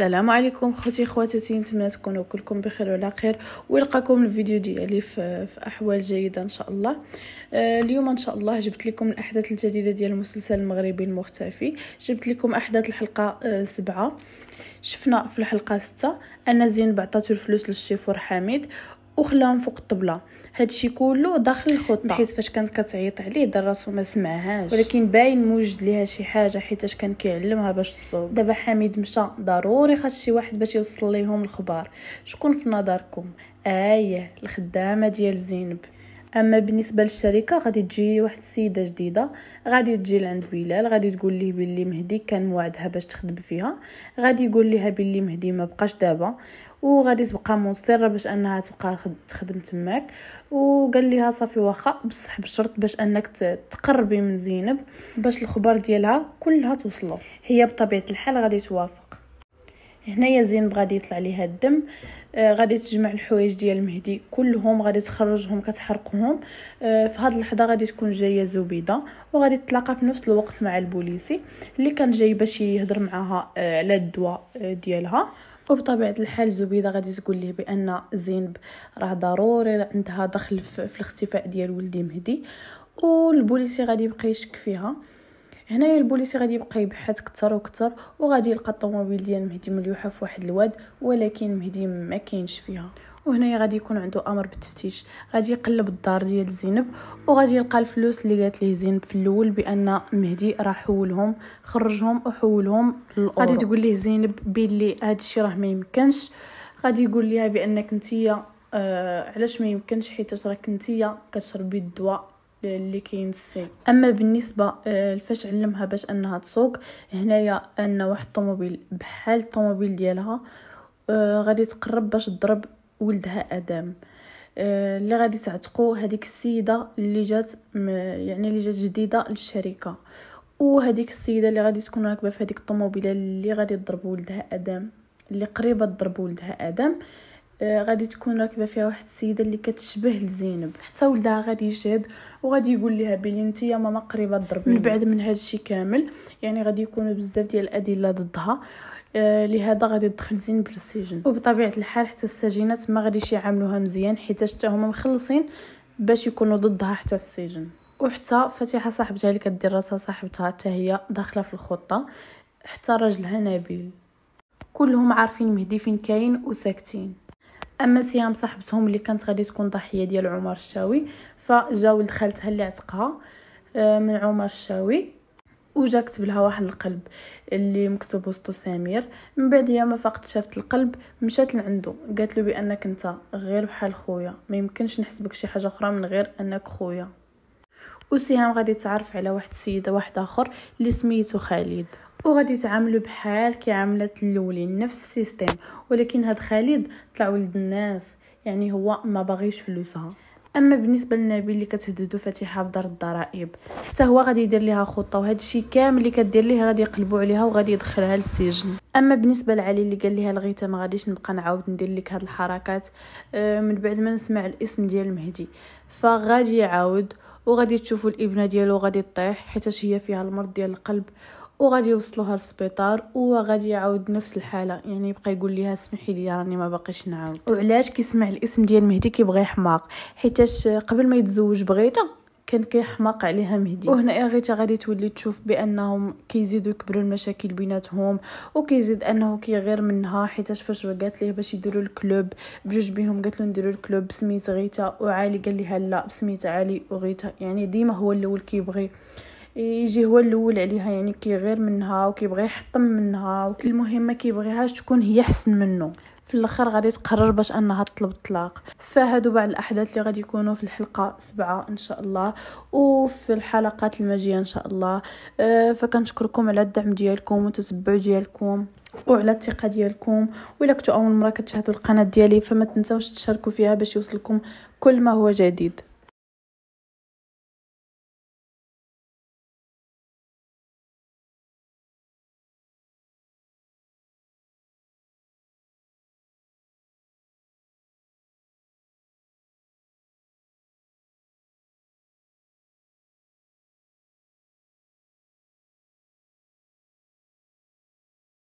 السلام عليكم خوتي خواتاتي نتمنى تكونوا كلكم بخير وعلى خير ويلقاكم الفيديو ديالي في, في احوال جيده ان شاء الله آه اليوم ان شاء الله جبت لكم الاحداث الجديده ديال المسلسل المغربي المختفي جبت لكم احداث الحلقه آه سبعة شفنا في الحلقه ستة ان زين بعطاتو الفلوس للشيفور حميد وخلاهم فوق الطبله هادشي كله داخل الخطه حيت فاش كانت كتعيط عليه دار راسو ما سمعهاش ولكن باين موجد ليها شي حاجه حيتاش كان كيعلمها باش تصوب دابا حميد مشى ضروري خاص شي واحد باش يوصل ليهم الخبار شكون في نظركم ايه الخدامه ديال زينب اما بالنسبه للشركه غادي تجي واحد السيده جديده غادي تجي لعند بلال غادي تقول ليه بلي مهدي كان موعدها باش تخدم فيها غادي يقول ليها بلي مهدي ما بقاش دابا وغادي تبقى مصره باش انها تبقى تخدم تماك وقال ليها صافي واخا بصح بشرط باش انك تقربي من زينب باش الخبر ديالها كلها توصلو هي بطبيعه الحال غادي توافق هنايا زين غادي يطلع ليها الدم آه غادي تجمع الحوايج ديال مهدي كلهم غادي تخرجهم كتحرقهم آه في هذه اللحظه غادي تكون جايه زبيده وغادي تتلاقى في نفس الوقت مع البوليسي اللي كان جاي باش يهضر معاها آه على الدواء آه، ديالها وبطبيعه الحال زبيده غادي تقول ليه بان زينب راه ضروري عندها دخل في الاختفاء ديال ولدي مهدي والبوليسي غادي يبقى يشك فيها هنايا البوليس غادي يبقى يبحث كتر وكثر وغادي يلقى الطوموبيل ديال مهدي مليوحه في واحد الواد ولكن مهدي ما كاينش فيها وهنايا غادي يكون عنده امر بالتفتيش غادي يقلب الدار ديال زينب وغادي يلقى الفلوس اللي قالت ليه زينب في الاول بان مهدي راه حولهم خرجهم وحولهم غادي تقول ليه زينب بلي هذا الشيء راه ما يمكنش غادي يقول ليها بانك انتيا آه علاش ما يمكنش حيت راك انتيا كتشربي الدواء اللي كاين الصين اما بالنسبه آه، لفاش علمها باش انها تسوق هنايا ان واحد الطوموبيل بحال الطوموبيل ديالها آه، غادي تقرب باش تضرب ولدها ادم آه، اللي غادي تعتقو هذيك السيده اللي جات يعني اللي جات جديده للشركه وهذيك السيده اللي غادي تكون راكبه في هذيك الطوموبيله اللي غادي تضرب ولدها ادم اللي قريبه تضرب ولدها ادم آه، غادي تكون راكبه فيها واحد السيده اللي كتشبه لزينب حتى ولدها غادي يشهد وغادي يقول لها بلي انت ماما قريبه تضرب من بعد من هذا الشيء كامل يعني غادي يكونوا بزاف ديال الادله ضدها آه لهذا غادي تدخل زينب للسجن وبطبيعه الحال حتى السجينات ما غاديش يعاملوها مزيان حيت حتى هما مخلصين باش يكونوا ضدها حتى في السجن وحتى فتيحه صاحبتها اللي كدير راسها صاحبتها حتى هي داخله في الخطه حتى راجلها نبيل كلهم عارفين مهدي فين كاين وساكتين اما سيام صاحبتهم اللي كانت غادي تكون ضحيه ديال عمر الشاوي فجا ولد خالتها اللي عتقها آه، من عمر الشاوي وجا كتب لها واحد القلب اللي مكتوب وسطو سمير من بعد ما فقط شافت القلب مشات لعندو قالت له بانك انت غير بحال خويا ما يمكنش نحسبك شي حاجه اخرى من غير انك خويا وسهام غادي تعرف على واحد السيده واحد اخر اللي سميتو خالد وغادي يتعاملوا بحال كي عملت الاولين نفس السيستيم ولكن هاد خالد طلع ولد الناس يعني هو ما باغيش فلوسها اما بالنسبه لنبيل اللي كتهددو فاتحه بدار الضرائب حتى هو غادي يدير ليها خطه وهذا الشيء كامل اللي كدير ليه غادي يقلبوا عليها وغادي يدخلها للسجن اما بالنسبه لعلي اللي قال ليها لغيتها ما غاديش نبقى نعاود ندير لك هاد الحركات أه، من بعد ما نسمع الاسم ديال المهدي فغادي يعاود وغادي تشوفوا الابنه ديالو غادي تطيح حيت هي فيها المرض ديال القلب وغادي يوصلوها للسبيطار وغادي يعاود نفس الحاله يعني يبقى يقول ليها سمحي لي راني ما باقيش نعاود وعلاش كيسمع الاسم ديال مهدي كيبغي يحماق حيتاش قبل ما يتزوج بغيته كان كيحماق عليها مهدي وهنا غيتا غادي تولي تشوف بانهم كيزيدوا يكبروا المشاكل بيناتهم وكيزيد انه كيغير منها حيتاش فاش قالت ليه باش يديروا الكلوب بجوج بهم قالت له نديروا الكلوب بسميت غيتا وعالي قال ليها لا بسميت علي وغيتا يعني ديما هو الاول كيبغي يجي هو الاول عليها يعني كيغير منها وكيبغي يحطم منها المهم ما كيبغيهاش تكون هي احسن منه في الاخر غادي تقرر باش انها تطلب الطلاق فهادو بعض الاحداث اللي غادي يكونوا في الحلقه سبعة ان شاء الله وفي الحلقات الماجيه ان شاء الله أه فكنشكركم على الدعم ديالكم والتتبع ديالكم وعلى الثقه ديالكم وإلا كنتو اول مره كتشاهدوا القناه ديالي فما تنساوش تشاركوا فيها باش يوصلكم كل ما هو جديد